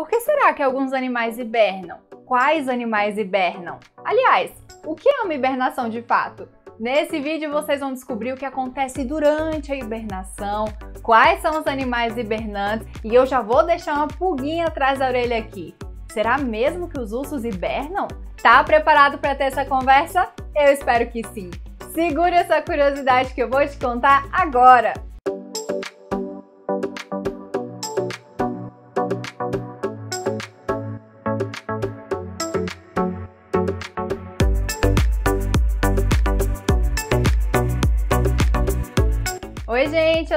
Por que será que alguns animais hibernam? Quais animais hibernam? Aliás, o que é uma hibernação de fato? Nesse vídeo vocês vão descobrir o que acontece durante a hibernação, quais são os animais hibernantes e eu já vou deixar uma pulguinha atrás da orelha aqui. Será mesmo que os ursos hibernam? Tá preparado para ter essa conversa? Eu espero que sim. Segure essa curiosidade que eu vou te contar agora.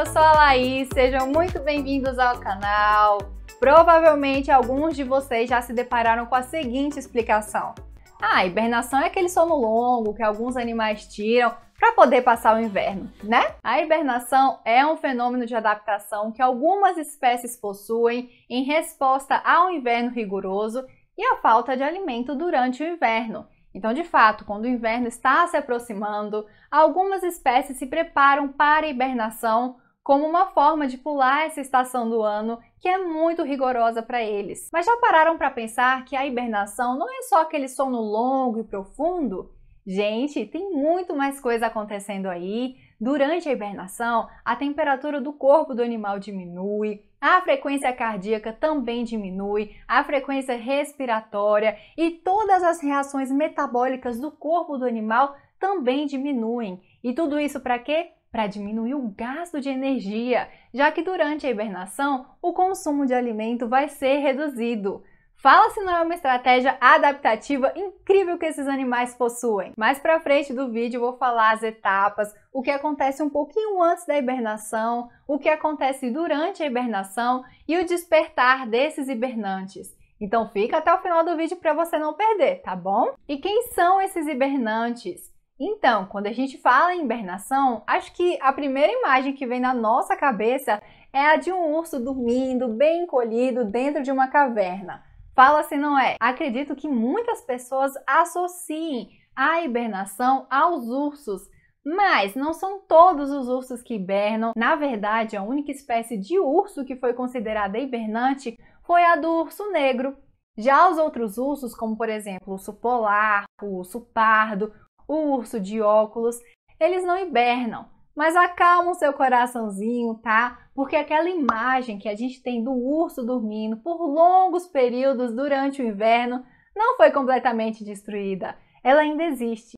eu sou a Laís, sejam muito bem-vindos ao canal. Provavelmente alguns de vocês já se depararam com a seguinte explicação. Ah, hibernação é aquele sono longo que alguns animais tiram para poder passar o inverno, né? A hibernação é um fenômeno de adaptação que algumas espécies possuem em resposta ao inverno rigoroso e à falta de alimento durante o inverno. Então, de fato, quando o inverno está se aproximando, algumas espécies se preparam para a hibernação como uma forma de pular essa estação do ano que é muito rigorosa para eles. Mas já pararam para pensar que a hibernação não é só aquele sono longo e profundo? Gente, tem muito mais coisa acontecendo aí. Durante a hibernação, a temperatura do corpo do animal diminui, a frequência cardíaca também diminui, a frequência respiratória e todas as reações metabólicas do corpo do animal também diminuem. E tudo isso para quê? para diminuir o gasto de energia, já que durante a hibernação o consumo de alimento vai ser reduzido. Fala se não é uma estratégia adaptativa incrível que esses animais possuem. Mais para frente do vídeo vou falar as etapas, o que acontece um pouquinho antes da hibernação, o que acontece durante a hibernação e o despertar desses hibernantes. Então fica até o final do vídeo para você não perder, tá bom? E quem são esses hibernantes? Então, quando a gente fala em hibernação, acho que a primeira imagem que vem na nossa cabeça é a de um urso dormindo, bem encolhido, dentro de uma caverna. Fala se assim, não é. Acredito que muitas pessoas associem a hibernação aos ursos, mas não são todos os ursos que hibernam. Na verdade, a única espécie de urso que foi considerada hibernante foi a do urso negro. Já os outros ursos, como por exemplo o urso polar, o urso pardo, o urso de óculos, eles não hibernam, mas acalma o seu coraçãozinho, tá? Porque aquela imagem que a gente tem do urso dormindo por longos períodos durante o inverno não foi completamente destruída. Ela ainda existe.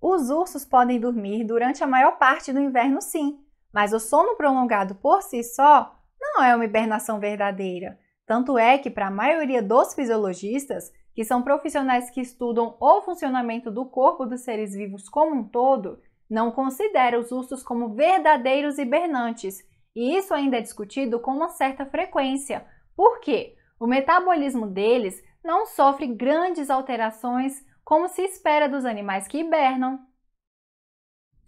Os ursos podem dormir durante a maior parte do inverno, sim, mas o sono prolongado por si só não é uma hibernação verdadeira. Tanto é que, para a maioria dos fisiologistas, que são profissionais que estudam o funcionamento do corpo dos seres vivos como um todo, não considera os ursos como verdadeiros hibernantes, e isso ainda é discutido com uma certa frequência, porque o metabolismo deles não sofre grandes alterações como se espera dos animais que hibernam.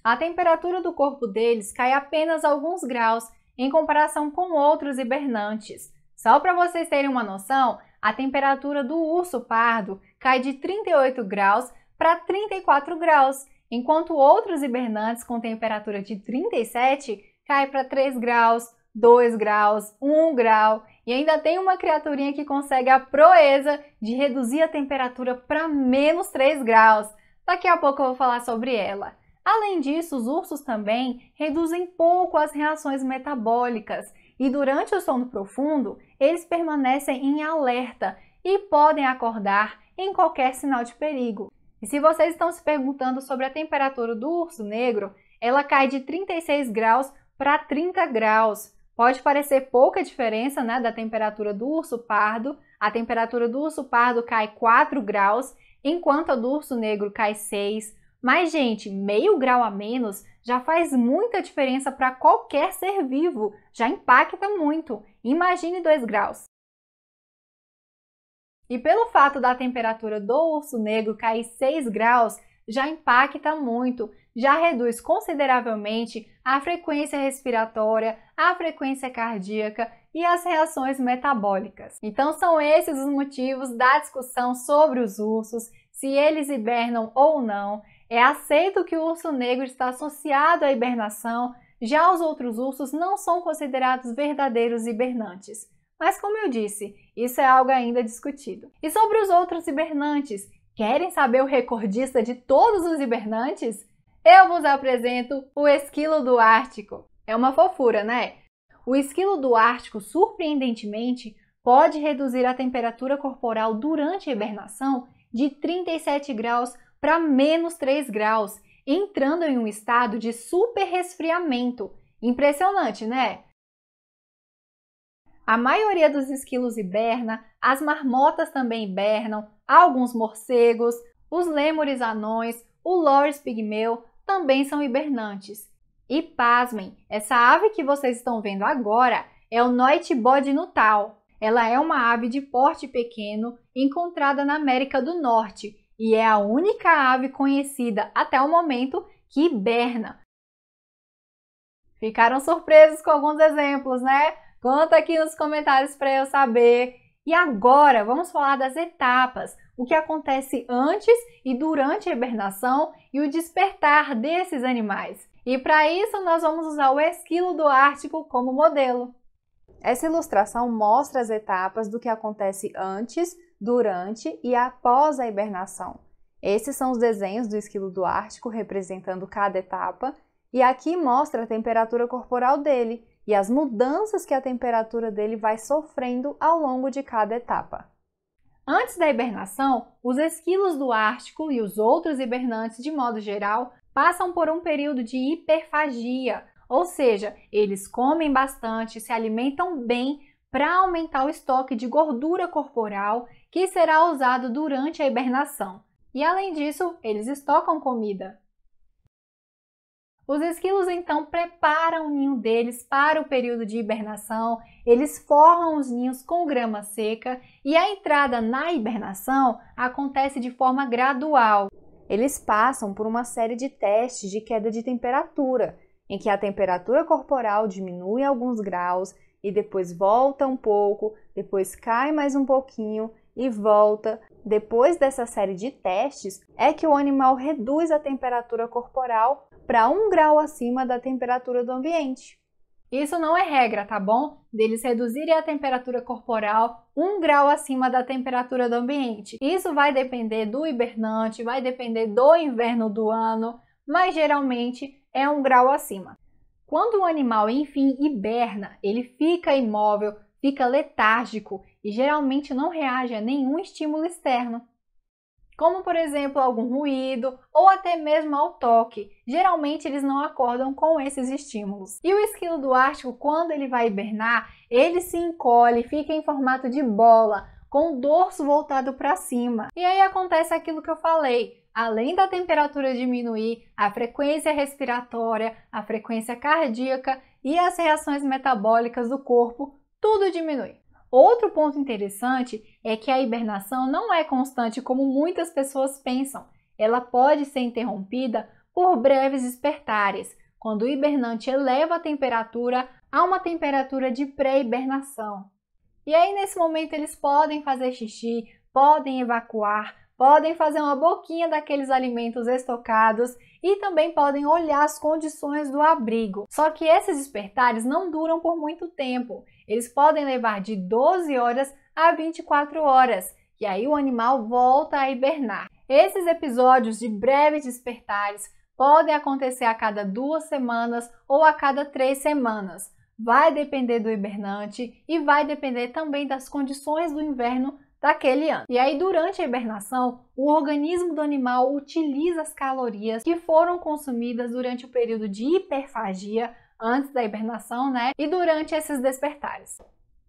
A temperatura do corpo deles cai apenas alguns graus em comparação com outros hibernantes. Só para vocês terem uma noção, a temperatura do urso pardo cai de 38 graus para 34 graus, enquanto outros hibernantes com temperatura de 37 cai para 3 graus, 2 graus, 1 grau. E ainda tem uma criaturinha que consegue a proeza de reduzir a temperatura para menos 3 graus. Daqui a pouco eu vou falar sobre ela. Além disso, os ursos também reduzem pouco as reações metabólicas e durante o sono profundo, eles permanecem em alerta e podem acordar em qualquer sinal de perigo. E se vocês estão se perguntando sobre a temperatura do urso negro, ela cai de 36 graus para 30 graus. Pode parecer pouca diferença né, da temperatura do urso pardo. A temperatura do urso pardo cai 4 graus, enquanto a do urso negro cai 6 mas, gente, meio grau a menos já faz muita diferença para qualquer ser vivo, já impacta muito. Imagine 2 graus. E pelo fato da temperatura do urso negro cair 6 graus, já impacta muito, já reduz consideravelmente a frequência respiratória, a frequência cardíaca e as reações metabólicas. Então são esses os motivos da discussão sobre os ursos, se eles hibernam ou não, é aceito que o urso negro está associado à hibernação, já os outros ursos não são considerados verdadeiros hibernantes. Mas, como eu disse, isso é algo ainda discutido. E sobre os outros hibernantes? Querem saber o recordista de todos os hibernantes? Eu vos apresento o esquilo do Ártico. É uma fofura, né? O esquilo do Ártico, surpreendentemente, pode reduzir a temperatura corporal durante a hibernação de 37 graus para menos 3 graus, entrando em um estado de super resfriamento. Impressionante, né? A maioria dos esquilos hiberna, as marmotas também hibernam, alguns morcegos, os lêmures anões, o loris pigmeu também são hibernantes. E pasmem, essa ave que vocês estão vendo agora é o noitibode nutal. Ela é uma ave de porte pequeno encontrada na América do Norte e é a única ave conhecida até o momento que hiberna. Ficaram surpresos com alguns exemplos, né? Conta aqui nos comentários para eu saber. E agora vamos falar das etapas, o que acontece antes e durante a hibernação e o despertar desses animais. E para isso nós vamos usar o esquilo do Ártico como modelo. Essa ilustração mostra as etapas do que acontece antes, durante e após a hibernação. Esses são os desenhos do esquilo do Ártico representando cada etapa, e aqui mostra a temperatura corporal dele e as mudanças que a temperatura dele vai sofrendo ao longo de cada etapa. Antes da hibernação, os esquilos do Ártico e os outros hibernantes, de modo geral, passam por um período de hiperfagia, ou seja, eles comem bastante, se alimentam bem para aumentar o estoque de gordura corporal que será usado durante a hibernação. E além disso, eles estocam comida. Os esquilos então preparam o ninho deles para o período de hibernação, eles forram os ninhos com grama seca e a entrada na hibernação acontece de forma gradual. Eles passam por uma série de testes de queda de temperatura, em que a temperatura corporal diminui alguns graus e depois volta um pouco, depois cai mais um pouquinho e volta. Depois dessa série de testes, é que o animal reduz a temperatura corporal para um grau acima da temperatura do ambiente. Isso não é regra, tá bom? Deles reduzirem a temperatura corporal um grau acima da temperatura do ambiente. Isso vai depender do hibernante, vai depender do inverno do ano, mas geralmente é um grau acima. Quando o animal, enfim, hiberna, ele fica imóvel, fica letárgico e geralmente não reage a nenhum estímulo externo, como por exemplo algum ruído ou até mesmo ao toque. Geralmente eles não acordam com esses estímulos. E o esquilo do Ártico, quando ele vai hibernar, ele se encolhe, fica em formato de bola, com o dorso voltado para cima. E aí acontece aquilo que eu falei além da temperatura diminuir, a frequência respiratória, a frequência cardíaca e as reações metabólicas do corpo, tudo diminui. Outro ponto interessante é que a hibernação não é constante como muitas pessoas pensam. Ela pode ser interrompida por breves despertares, quando o hibernante eleva a temperatura a uma temperatura de pré-hibernação. E aí, nesse momento, eles podem fazer xixi, podem evacuar, podem fazer uma boquinha daqueles alimentos estocados e também podem olhar as condições do abrigo. Só que esses despertares não duram por muito tempo. Eles podem levar de 12 horas a 24 horas, e aí o animal volta a hibernar. Esses episódios de breves despertares podem acontecer a cada duas semanas ou a cada três semanas. Vai depender do hibernante e vai depender também das condições do inverno daquele ano. E aí, durante a hibernação, o organismo do animal utiliza as calorias que foram consumidas durante o período de hiperfagia, antes da hibernação, né? E durante esses despertares.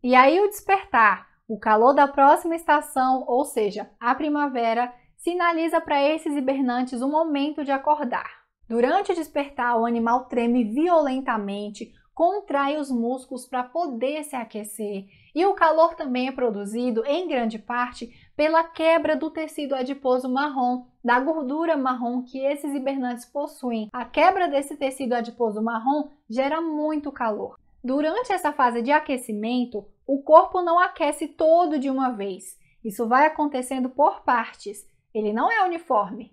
E aí, o despertar, o calor da próxima estação, ou seja, a primavera, sinaliza para esses hibernantes o momento de acordar. Durante o despertar, o animal treme violentamente, contrai os músculos para poder se aquecer e o calor também é produzido, em grande parte, pela quebra do tecido adiposo marrom, da gordura marrom que esses hibernantes possuem. A quebra desse tecido adiposo marrom gera muito calor. Durante essa fase de aquecimento, o corpo não aquece todo de uma vez. Isso vai acontecendo por partes. Ele não é uniforme.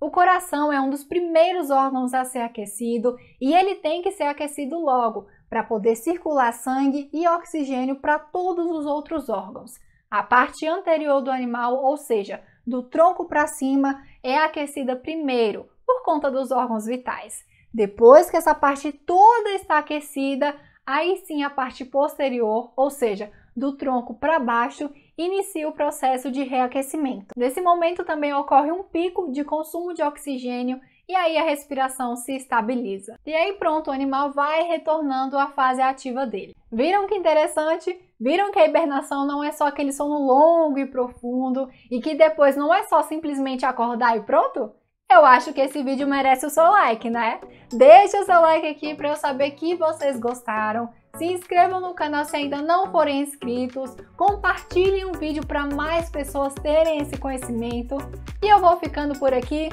O coração é um dos primeiros órgãos a ser aquecido e ele tem que ser aquecido logo, para poder circular sangue e oxigênio para todos os outros órgãos. A parte anterior do animal, ou seja, do tronco para cima, é aquecida primeiro por conta dos órgãos vitais. Depois que essa parte toda está aquecida, aí sim a parte posterior, ou seja, do tronco para baixo, inicia o processo de reaquecimento. Nesse momento também ocorre um pico de consumo de oxigênio e aí a respiração se estabiliza. E aí pronto, o animal vai retornando à fase ativa dele. Viram que interessante? Viram que a hibernação não é só aquele sono longo e profundo e que depois não é só simplesmente acordar e pronto? Eu acho que esse vídeo merece o seu like, né? Deixe o seu like aqui para eu saber que vocês gostaram. Se inscrevam no canal se ainda não forem inscritos, compartilhem o vídeo para mais pessoas terem esse conhecimento. E eu vou ficando por aqui.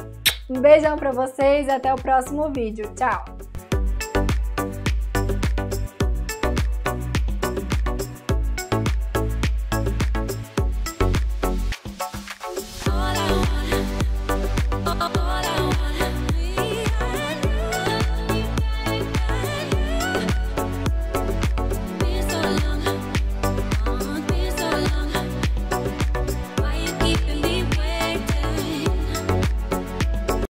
Um beijão para vocês e até o próximo vídeo. Tchau!